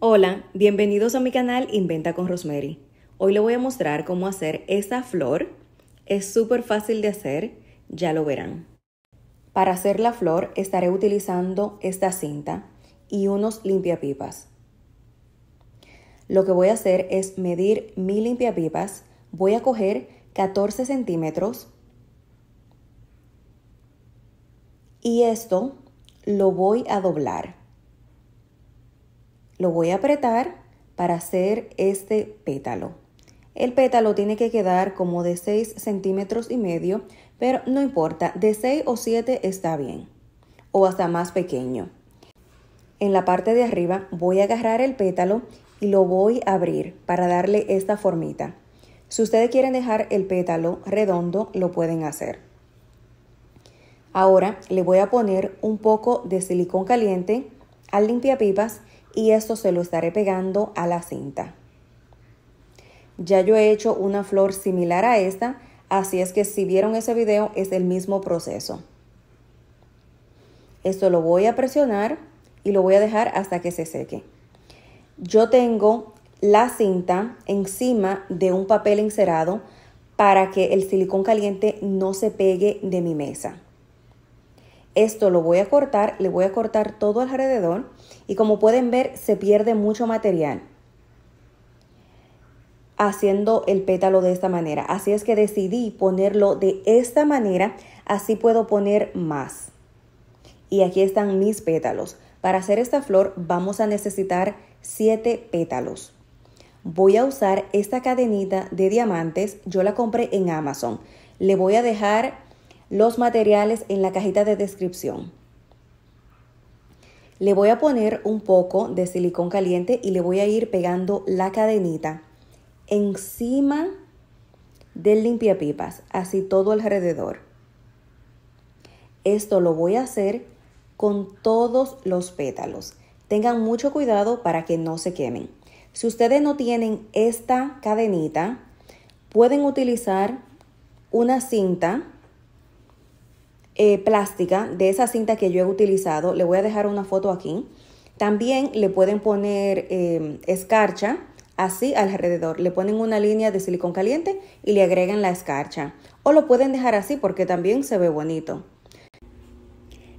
Hola, bienvenidos a mi canal Inventa con Rosemary. Hoy le voy a mostrar cómo hacer esta flor. Es súper fácil de hacer, ya lo verán. Para hacer la flor estaré utilizando esta cinta y unos limpiapipas. Lo que voy a hacer es medir mi limpiapipas. Voy a coger 14 centímetros y esto lo voy a doblar. Lo voy a apretar para hacer este pétalo. El pétalo tiene que quedar como de 6 centímetros y medio, pero no importa, de 6 o 7 está bien, o hasta más pequeño. En la parte de arriba voy a agarrar el pétalo y lo voy a abrir para darle esta formita. Si ustedes quieren dejar el pétalo redondo, lo pueden hacer. Ahora le voy a poner un poco de silicón caliente al limpiapipas y esto se lo estaré pegando a la cinta. Ya yo he hecho una flor similar a esta, así es que si vieron ese video es el mismo proceso. Esto lo voy a presionar y lo voy a dejar hasta que se seque. Yo tengo la cinta encima de un papel encerado para que el silicón caliente no se pegue de mi mesa. Esto lo voy a cortar, le voy a cortar todo alrededor y como pueden ver se pierde mucho material haciendo el pétalo de esta manera. Así es que decidí ponerlo de esta manera, así puedo poner más. Y aquí están mis pétalos. Para hacer esta flor vamos a necesitar 7 pétalos. Voy a usar esta cadenita de diamantes, yo la compré en Amazon. Le voy a dejar los materiales en la cajita de descripción. Le voy a poner un poco de silicón caliente y le voy a ir pegando la cadenita encima del limpiapipas, así todo alrededor. Esto lo voy a hacer con todos los pétalos. Tengan mucho cuidado para que no se quemen. Si ustedes no tienen esta cadenita, pueden utilizar una cinta eh, plástica de esa cinta que yo he utilizado. Le voy a dejar una foto aquí. También le pueden poner eh, escarcha así alrededor. Le ponen una línea de silicón caliente y le agregan la escarcha. O lo pueden dejar así porque también se ve bonito.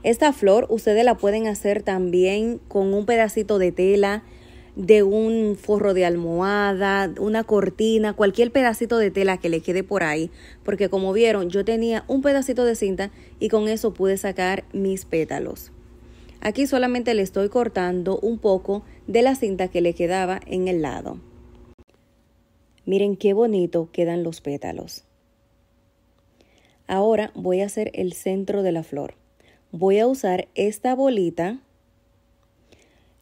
Esta flor ustedes la pueden hacer también con un pedacito de tela, de un forro de almohada, una cortina, cualquier pedacito de tela que le quede por ahí, porque como vieron yo tenía un pedacito de cinta y con eso pude sacar mis pétalos. Aquí solamente le estoy cortando un poco de la cinta que le quedaba en el lado. Miren qué bonito quedan los pétalos. Ahora voy a hacer el centro de la flor. Voy a usar esta bolita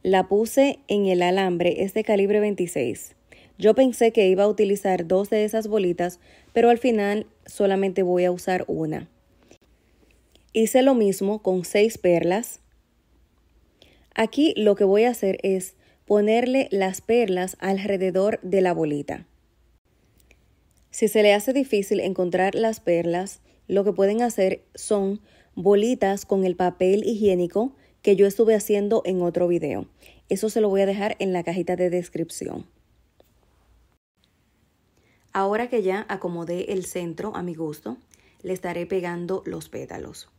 la puse en el alambre, es de calibre 26. Yo pensé que iba a utilizar dos de esas bolitas, pero al final solamente voy a usar una. Hice lo mismo con seis perlas. Aquí lo que voy a hacer es ponerle las perlas alrededor de la bolita. Si se le hace difícil encontrar las perlas, lo que pueden hacer son bolitas con el papel higiénico que yo estuve haciendo en otro video. Eso se lo voy a dejar en la cajita de descripción. Ahora que ya acomodé el centro a mi gusto, le estaré pegando los pétalos.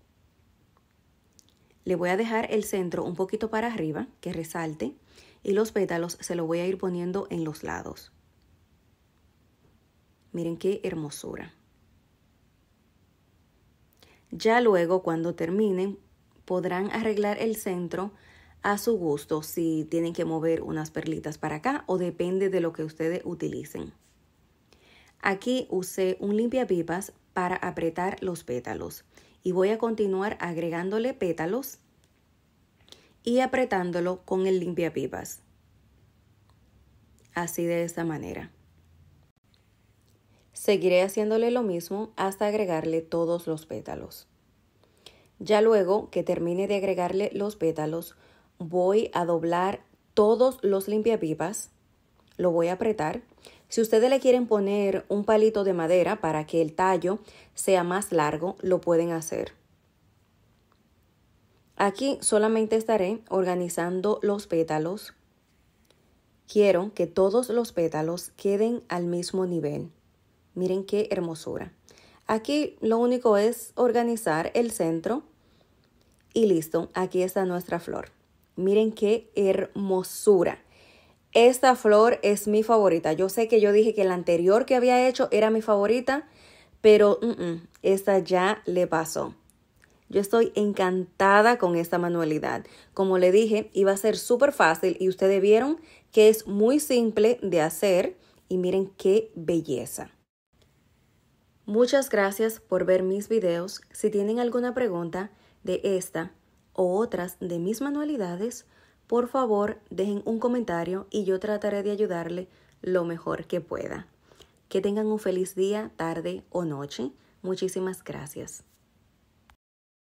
Le voy a dejar el centro un poquito para arriba, que resalte, y los pétalos se lo voy a ir poniendo en los lados. Miren qué hermosura. Ya luego, cuando terminen, podrán arreglar el centro a su gusto si tienen que mover unas perlitas para acá o depende de lo que ustedes utilicen. Aquí usé un limpiapipas para apretar los pétalos y voy a continuar agregándole pétalos y apretándolo con el limpiapipas. Así de esta manera. Seguiré haciéndole lo mismo hasta agregarle todos los pétalos. Ya luego que termine de agregarle los pétalos, voy a doblar todos los limpiapipas, lo voy a apretar. Si ustedes le quieren poner un palito de madera para que el tallo sea más largo, lo pueden hacer. Aquí solamente estaré organizando los pétalos. Quiero que todos los pétalos queden al mismo nivel. Miren qué hermosura. Aquí lo único es organizar el centro y listo, aquí está nuestra flor. Miren qué hermosura. Esta flor es mi favorita. Yo sé que yo dije que la anterior que había hecho era mi favorita, pero esta ya le pasó. Yo estoy encantada con esta manualidad. Como le dije, iba a ser súper fácil y ustedes vieron que es muy simple de hacer y miren qué belleza. Muchas gracias por ver mis videos. Si tienen alguna pregunta de esta o otras de mis manualidades, por favor dejen un comentario y yo trataré de ayudarle lo mejor que pueda. Que tengan un feliz día, tarde o noche. Muchísimas gracias.